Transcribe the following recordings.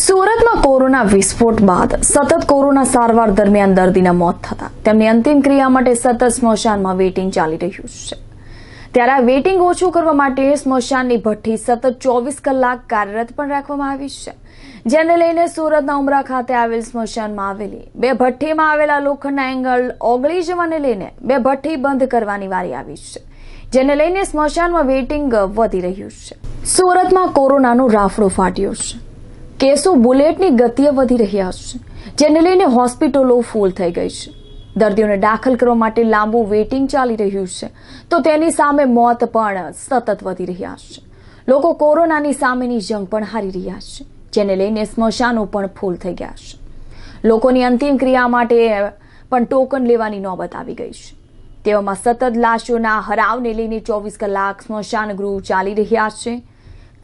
સુરતમાં કોરોના વિસ્ફોટ બાદ સતત કોરોના સારવાર દરમિયાન દર્દીના મોત થતા તેમની અંતિમ ક્રિયા માટે સતત સ્મશાનમાં વેઇટિંગ ચાલી રહ્યું છે ત્યારે આ વેઇટિંગ ઓછું કરવા માટે સ્મશાનની ભઠ્ઠી સતત ચોવીસ કલાક કાર્યરત પણ રાખવામાં આવી છે જેને લઈને સુરતના ઉમરા ખાતે આવેલ સ્મશાનમાં આવેલી બે ભઠ્ઠીમાં આવેલા લોખંડના એંગલ ઓગળી જવાને લઈને બે ભઠ્ઠી બંધ કરવાની વારી આવી છે જેને લઈને સ્મશાનમાં વેઇટિંગ વધી રહ્યું છે સુરતમાં કોરોનાનું રાફડો ફાટ્યું છે કેસો બુલેટની ગતિએ વધી રહ્યા છે જેને લઈને હોસ્પિટલો ફૂલ થઈ ગઈ છે દર્દીઓને દાખલ કરવા માટે લાંબુ વેઇટિંગ ચાલી રહ્યું છે તો તેની સામે મોત પણ સતત વધી રહ્યા છે લોકો કોરોનાની સામેની જંગ પણ હારી રહ્યા છે જેને લઈને સ્મશાનો પણ ફૂલ થઈ ગયા છે લોકોની અંતિમ ક્રિયા માટે પણ ટોકન લેવાની નોબત આવી ગઈ છે તેવામાં સતત લાશોના હરાવને લઈને ચોવીસ કલાક સ્મશાન ગૃહ ચાલી રહ્યા છે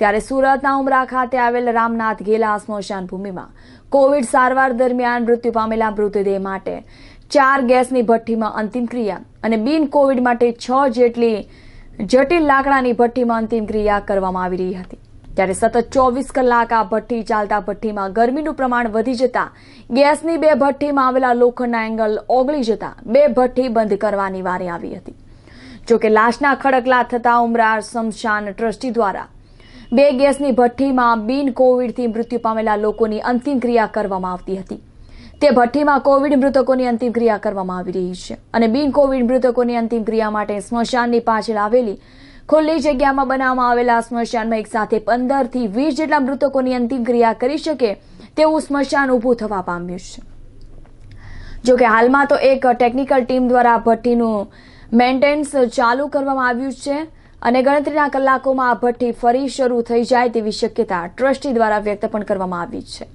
ત્યારે સુરતના ઉમરા ખાતે આવેલ રામનાથ ઘેલા સ્મશાન ભૂમિમાં કોવિડ સારવાર દરમિયાન મૃત્યુ પામેલા મૃતદેહ માટે ચાર ગેસની ભઠ્ઠીમાં અંતિમ ક્રિયા અને બિન કોવિડ માટે છ જેટલી જટિલ લાકડાની ભઠ્ઠીમાં અંતિમ ક્રિયા કરવામાં આવી રહી હતી ત્યારે સતત ચોવીસ કલાક આ ભઠ્ઠી ચાલતા ભઠ્ઠીમાં ગરમીનું પ્રમાણ વધી જતા ગેસની બે ભઠ્ઠીમાં આવેલા લોખંડના એંગલ ઓગળી જતા બે ભઠ્ઠી બંધ કરવાની વારી આવી હતી જોકે લાશના ખડકલા થતા ઉમરા શમશાન ટ્રસ્ટી દ્વારા બે ગેસની ભઠ્ઠીમાં બિન કોવિડથી મૃત્યુ પામેલા લોકોની અંતિમ ક્રિયા કરવામાં આવતી હતી તે ભઠ્ઠીમાં કોવિડ મૃતકોની અંતિમ ક્રિયા કરવામાં આવી રહી છે અને બિન કોવિડ મૃતકોની અંતિમ ક્રિયા માટે સ્મશાનની પાછળ આવેલી ખુલ્લી જગ્યામાં બનાવવામાં આવેલા સ્મશાનમાં એકસાથે પંદરથી વીસ જેટલા મૃતકોની અંતિમ ક્રિયા કરી શકે તેવું સ્મશાન ઊભું થવા પામ્યું છે જોકે હાલમાં તો એક ટેકનિકલ ટીમ દ્વારા ભઠ્ઠીનું મેન્ટેનન્સ ચાલુ કરવામાં આવ્યું છે અને ગણતરીના કલાકોમાં આ ભઠ્ઠી ફરી શરૂ થઈ જાય તેવી શક્યતા ટ્રસ્ટી દ્વારા વ્યક્ત પણ કરવામાં આવી છે